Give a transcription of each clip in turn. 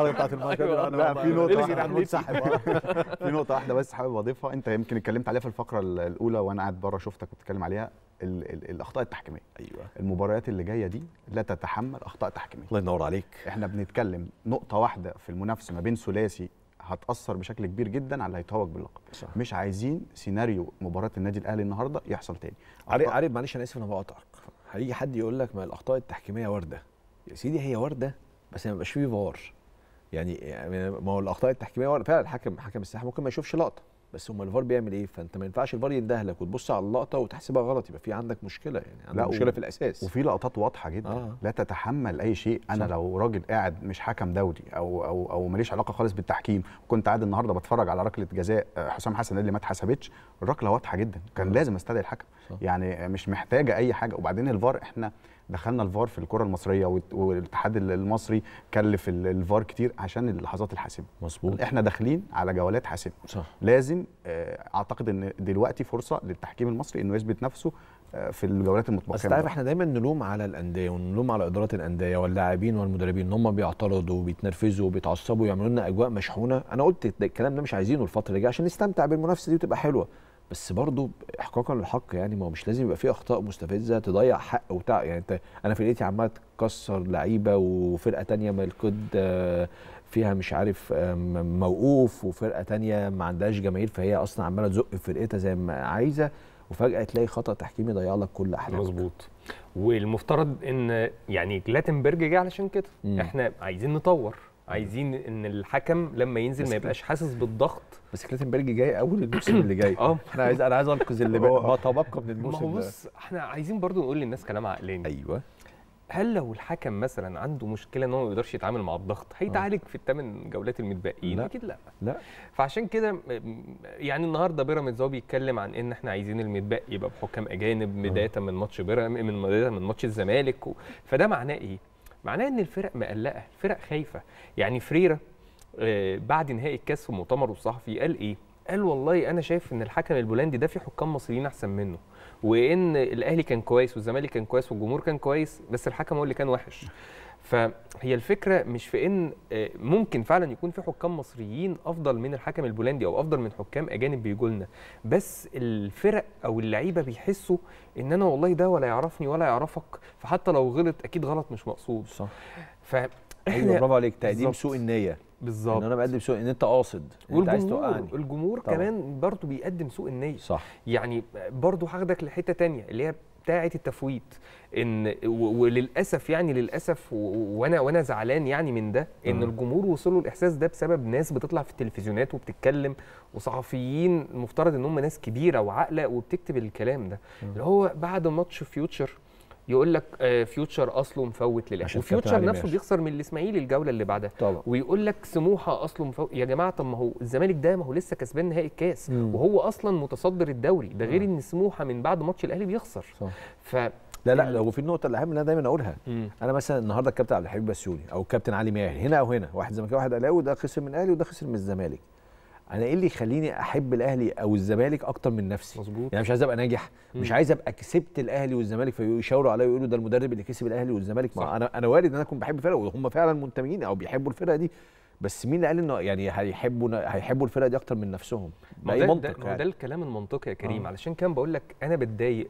الحلقه بتاعت المايك أيوة، انا في نقطه انا في نقطه واحده بس حابب اضيفها انت يمكن اتكلمت عليها في الفقره الاولى وانا قاعد بره شفتك بتتكلم عليها الاخطاء التحكيميه ايوه المباريات اللي جايه دي لا تتحمل اخطاء تحكيميه الله ينور عليك احنا بنتكلم نقطه واحده في المنافسه ما بين ثلاثي هتاثر بشكل كبير جدا على اللي هيتهوج باللقب صح. مش عايزين سيناريو مباراه النادي الاهلي النهارده يحصل تاني عارف عارف معلش انا اسف انا بقطعك هيجي حد يقول لك ما الاخطاء التحكيميه وارده يا سيدي هي وارده بس ما يبقاش فيه فار يعني،, يعني ما هو الاخطاء التحكيميه فعلا الحكم حكم الساحه ممكن ما يشوفش لقطه بس هم الفار بيعمل ايه فانت ما ينفعش الفار يندهلك وتبص على اللقطه وتحسبها غلط يبقى في عندك مشكله يعني عندك لا مشكله في الاساس وفي لقطات واضحه جدا آه. لا تتحمل اي شيء انا صح. لو راجل قاعد مش حكم دولي او او او ماليش علاقه خالص بالتحكيم وكنت قاعد النهارده بتفرج على ركله جزاء آه، حسام حسن اللي ما اتحسبتش الركله واضحه جدا كان آه. لازم استدعي الحكم صح. يعني مش محتاجه اي حاجه وبعدين الفار احنا دخلنا الفار في الكره المصريه والاتحاد المصري كلف الفار كتير عشان اللحظات الحاسمه مظبوط احنا داخلين على جولات حاسمه صح لازم ولكن آه، اعتقد ان دلوقتي فرصه للتحكيم المصري انه يثبت نفسه آه، في الجولات المتبقيه بس تعرف احنا دايما نلوم على الانديه ونلوم على ادارات الانديه واللاعبين والمدربين ان هم بيعترضوا وبيتنرفزوا وبيتعصبوا ويعملوا لنا اجواء مشحونه انا قلت الكلام ده مش عايزينه الفتره اللي جايه عشان نستمتع بالمنافسه دي وتبقى حلوه بس برضه احقاقا للحق يعني ما هو مش لازم يبقى في اخطاء مستفزه تضيع حق وتع يعني انت انا فرقتي عماله تكسر لعيبه وفرقه تانية ملكود آه، فيها مش عارف آه، موقوف وفرقه تانية ما عندهاش جماهير فهي اصلا عماله تزق فرقتها زي ما عايزه وفجاه تلاقي خطا تحكيمي ضيع لك كل احلامك مظبوط والمفترض ان يعني جلاتنبرج جه علشان كده م. احنا عايزين نطور عايزين ان الحكم لما ينزل ما يبقاش حاسس بالضغط بس كلاتنبرج جاي اول الموسم اللي جاي اه احنا عايز انا عايز انقذ اللي بقى من الموسم ما هو بص احنا عايزين برضو نقول للناس كلام عقلاني ايوه هل لو الحكم مثلا عنده مشكله ان هو ما يقدرش يتعامل مع الضغط هيتعالج آه. في الثمان جولات المتبقيين اكيد لا لا فعشان كده يعني النهارده بيراميدز هو بيتكلم عن ان احنا عايزين المتبقي يبقى بحكام اجانب آه. بدايه من ماتش بيراميدز من بدايه من ماتش الزمالك و... فده معناه ايه معناه ان الفرق مقلقه الفرق خايفه يعني فريره آه، بعد نهائي الكاس في مؤتمره الصحفي قال ايه قال والله انا شايف ان الحكم البولندي ده في حكام مصريين احسن منه وان الاهلي كان كويس والزمالك كان كويس والجمهور كان كويس بس الحكم هو اللي كان وحش فهي الفكره مش في ان آه، ممكن فعلا يكون في حكام مصريين افضل من الحكم البولندي او افضل من حكام اجانب بيجوا لنا بس الفرق او اللعيبه بيحسوا ان انا والله ده ولا يعرفني ولا يعرفك فحتى لو غلط اكيد غلط مش مقصود صح ف ايوه برافو عليك تقديم سوء النيه بالظبط ان انا بقدم سوء ان انت قاصد انت عايز توقعني الجمهور طبعا. كمان برضه بيقدم سوء النيه صح يعني برضه هاخدك لحته تانية اللي هي بتاعه التفويت ان وللاسف يعني للاسف وانا وانا زعلان يعني من ده ان م. الجمهور وصلوا الاحساس ده بسبب ناس بتطلع في التلفزيونات وبتتكلم وصحفيين المفترض ان هم ناس كبيره وعاقله وبتكتب الكلام ده م. اللي هو بعد ماتش فيوتشر يقول لك فيوتشر آه، اصله مفوت للاهلي وفيوتشر طيب، نفسه بيخسر من الاسماعيلي الجوله اللي بعدها طبعا. ويقول لك سموحه اصله مفوت يا جماعه طب ما هو الزمالك ده ما هو لسه كسبان نهائي الكاس مم. وهو اصلا متصدر الدوري ده غير ان سموحه من بعد ماتش الاهلي بيخسر صح. ف لا لا لو في النقطه الاهم اللي انا دايما اقولها مم. انا مثلا النهارده الكابتن عبد الحبيب بسيوني او الكابتن علي ماهر هنا او هنا واحد زملكاوي واحد اهلاوي ده خسر من الاهلي وده خسر من الزمالك انا ايه اللي يخليني احب الاهلي او الزمالك اكتر من نفسي مظبوط يعني مش عايز ابقى ناجح مم. مش عايز ابقى كسبت الاهلي والزمالك فيشاوروا عليا ويقولوا ده المدرب اللي كسب الاهلي والزمالك صح. ما انا انا وارد ان انا اكون بحب فرقه وهم فعلا منتمين او بيحبوا الفرقه دي بس مين اللي قال انه يعني هيحبوا هيحبوا الفرقه دي اكتر من نفسهم ما ده, ده, ده الكلام المنطقي يا كريم آه. علشان كان بقول لك انا بتضايق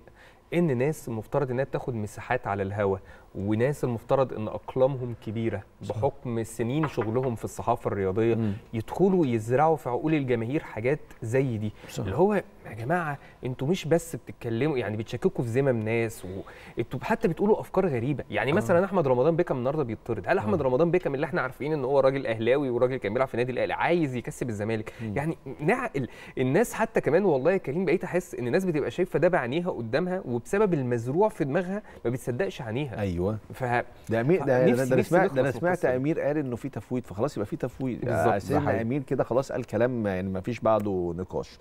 ان ناس المفترض انها بتاخد مساحات على الهواء وناس المفترض ان اقلامهم كبيره بحكم سنين شغلهم في الصحافه الرياضيه مم. يدخلوا يزرعوا في عقول الجماهير حاجات زي دي صح. اللي هو يا جماعه انتوا مش بس بتتكلموا يعني بتشككوا في ذمم ناس وانتوا حتى بتقولوا افكار غريبه يعني مثلا آه. احمد رمضان بيكم النهارده بيطرد هل احمد آه. رمضان بيكم اللي احنا عارفين ان هو راجل اهلاوي وراجل كان بيلعب في نادي الاهلي عايز يكسب الزمالك يعني نعقل الناس حتى كمان والله يا كريم بقيت احس ان الناس بتبقى شايفه ده بعينيها قدامها و وبسبب المزروع في دماغها ما بتصدقش عينيها ايوه ف ده امير ده, ده, ده, نفسي سمعت ده انا سمعت امير قال انه في تفويض فخلاص يبقى في تفويض بالظبط امير كده خلاص قال كلام يعني ما فيش بعده نقاش